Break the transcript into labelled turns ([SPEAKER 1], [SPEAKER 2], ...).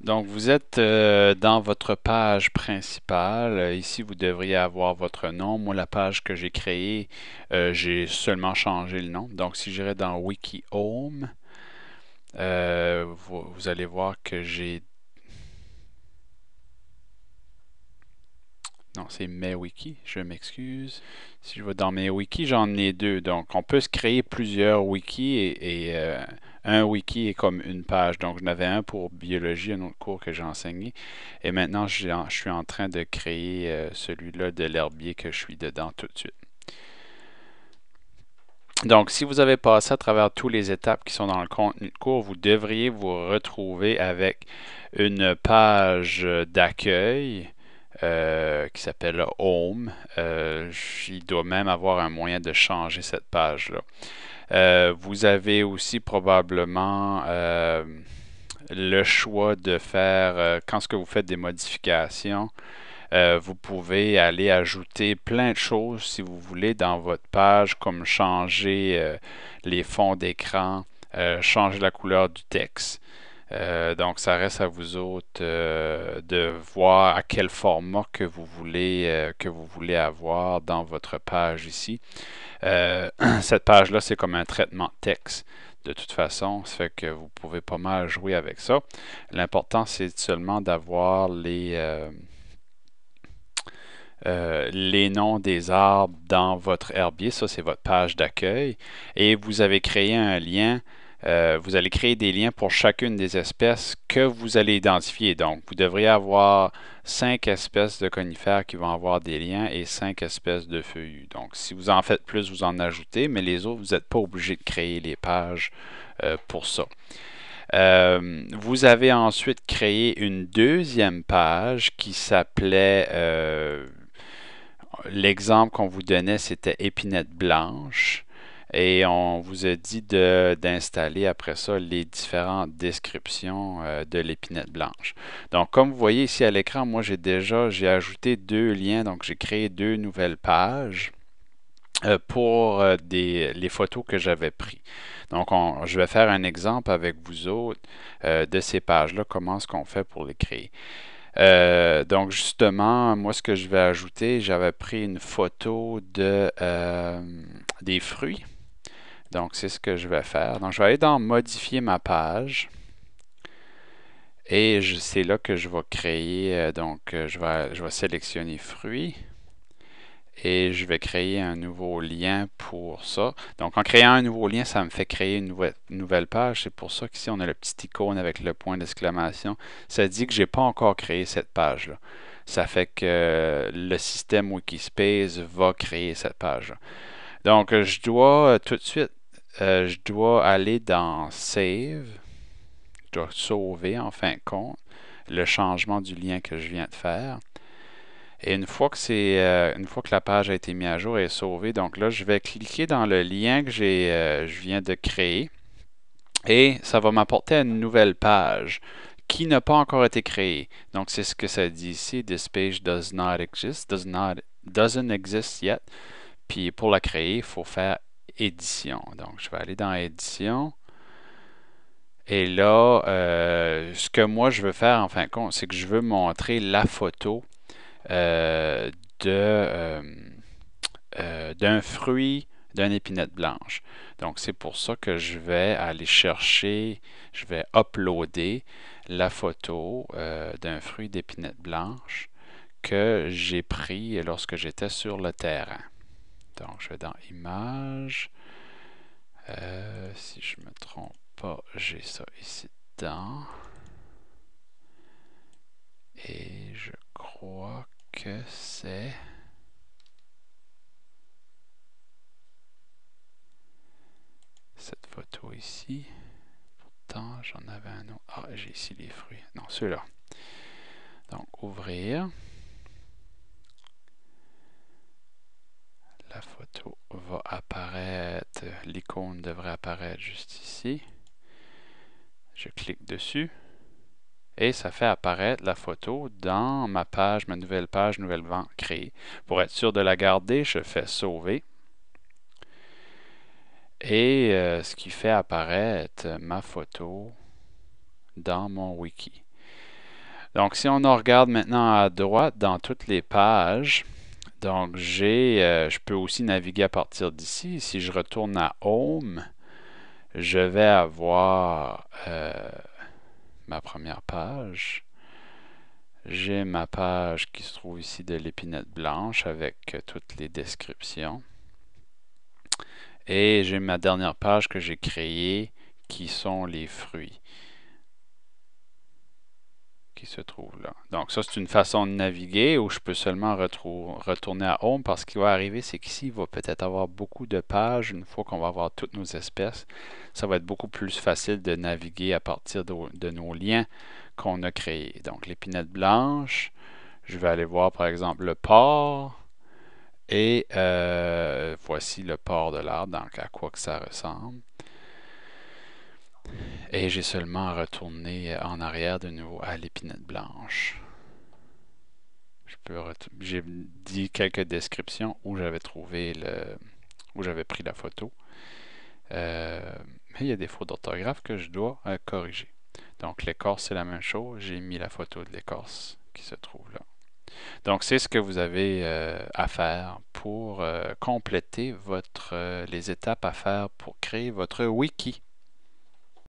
[SPEAKER 1] Donc, vous êtes euh, dans votre page principale. Euh, ici, vous devriez avoir votre nom. Moi, la page que j'ai créée, euh, j'ai seulement changé le nom. Donc, si j'irai dans Wiki Home, vous, allez voir que j'ai... Non, c'est mes wiki, je m'excuse. Si je vais dans mes wikis, j'en ai deux. Donc, on peut se créer plusieurs wikis et un wiki est comme une page. Donc, j'en avais un pour biologie, un autre cours que j'ai enseigné. Et maintenant, je suis en train de créer euh, celui-là de l'herbier que je suis dedans tout de suite. Donc, si vous avez passé à travers toutes les étapes qui sont dans le contenu de cours, vous devriez vous retrouver avec une page d'accueil euh, qui s'appelle Home. il euh, doit même avoir un moyen de changer cette page-là. Euh, vous avez aussi probablement euh, le choix de faire, euh, quand ce que vous faites des modifications, vous pouvez aller ajouter plein de choses si vous voulez dans votre page, comme changer les fonds d'écran, changer la couleur du texte. Euh, donc, ça reste à vous autres euh, de voir à quel format que vous voulez, euh, avoir dans votre page ici. cette page-là, c'est comme un traitement texte. De toute façon, ça fait que vous pouvez pas mal jouer avec ça. L'important, c'est seulement d'avoir les, les noms des arbres dans votre herbier. Ça, c'est votre page d'accueil. Et vous avez créé un lien euh, vous allez créer des liens pour chacune des espèces que vous allez identifier. Donc, vous devriez avoir cinq espèces de conifères qui vont avoir des liens et cinq espèces de feuillus. Donc, si vous en faites plus, vous en ajoutez, mais les autres, vous n'êtes pas obligé de créer les pages euh, pour ça. Euh, vous avez ensuite créé une deuxième page qui s'appelait l'exemple qu'on vous donnait, c'était épinette blanche. Et on vous a dit d'installer après ça les différentes descriptions euh, de l'épinette blanche. Donc, comme vous voyez ici à l'écran, moi j'ai déjà j'ai ajouté deux liens, donc j'ai créé deux nouvelles pages euh, pour euh, les photos que j'avais prises. Donc, je vais faire un exemple avec vous autres de ces pages-là, comment est-ce qu'on fait pour les créer. donc justement, moi ce que je vais ajouter, j'avais pris une photo des fruits. Donc, c'est ce que je vais faire. Donc, je vais aller dans Modifier ma page. Et c'est là que je vais créer, euh, donc euh, je vais, je sélectionner fruits et je vais créer un nouveau lien pour ça. Donc en créant un nouveau lien, ça me fait créer une nouvelle page. C'est pour ça qu'ici on a le petite icône avec le point d'exclamation. Ça dit que je n'ai pas encore créé cette page-là. Ça fait que euh, le système Wikispace va créer cette page. Donc je dois tout de suite euh, je dois aller dans Save. Je dois sauver en fin de compte le changement du lien que je viens de faire. Et une fois que c'est euh, une fois que la page a été mise à jour et sauvée, donc là je vais cliquer dans le lien que j'ai euh, je viens de créer et ça va m'apporter une nouvelle page qui n'a pas encore été créée. Donc c'est ce que ça dit ici this page does not exist, does not doesn't exist yet. Puis pour la créer, il faut faire édition. Donc, je vais aller dans édition. Et là, euh, ce que moi je veux faire en fin de compte, c'est que je veux montrer la photo euh, euh, d'un fruit, d'un épinette blanche. Donc c'est pour ça que je vais aller chercher, je vais uploader la photo d'un fruit d'épinette blanche que j'ai pris lorsque j'étais sur le terrain. Donc, je vais dans Images. Euh, si je me trompe pas, j'ai ça ici dedans. Et je crois que c'est... Cette photo ici. Pourtant, j'en avais un autre. Ah, j'ai ici les fruits. Non, celui-là. Donc, ouvrir. la photo va apparaître, l'icône devrait apparaître juste ici. Je clique dessus et ça fait apparaître la photo dans ma page, ma nouvelle page, nouvelle vente créée. Pour être sûr de la garder, je fais sauver. Et euh, ce qui fait apparaître ma photo dans mon wiki. Donc si on en regarde maintenant à droite dans toutes les pages, donc, j'ai, euh, je peux aussi naviguer à partir d'ici. Si je retourne à Home, je vais avoir euh, ma première page. J'ai ma page qui se trouve ici de l'épinette blanche avec euh, toutes les descriptions. Et j'ai ma dernière page que j'ai créée qui sont les fruits se trouve là. Donc ça, c'est une façon de naviguer où je peux seulement retourner à Home parce qu'il va arriver, c'est qu'ici, il va peut-être avoir beaucoup de pages. Une fois qu'on va avoir toutes nos espèces, ça va être beaucoup plus facile de naviguer à partir de, nos liens qu'on a créés. Donc l'épinette blanche, je vais aller voir par exemple le port. Et euh, voici le port de l'arbre, donc à quoi que ça ressemble. Et j'ai seulement retourné en arrière de nouveau à l'épinette blanche. J'ai dit quelques descriptions où j'avais trouvé le. où j'avais pris la photo. Euh, mais il y a des fautes d'orthographe que je dois euh, corriger. Donc l'écorce, c'est la même chose. J'ai mis la photo de l'écorce qui se trouve là. Donc c'est ce que vous avez euh, à faire pour compléter votre, les étapes à faire pour créer votre wiki.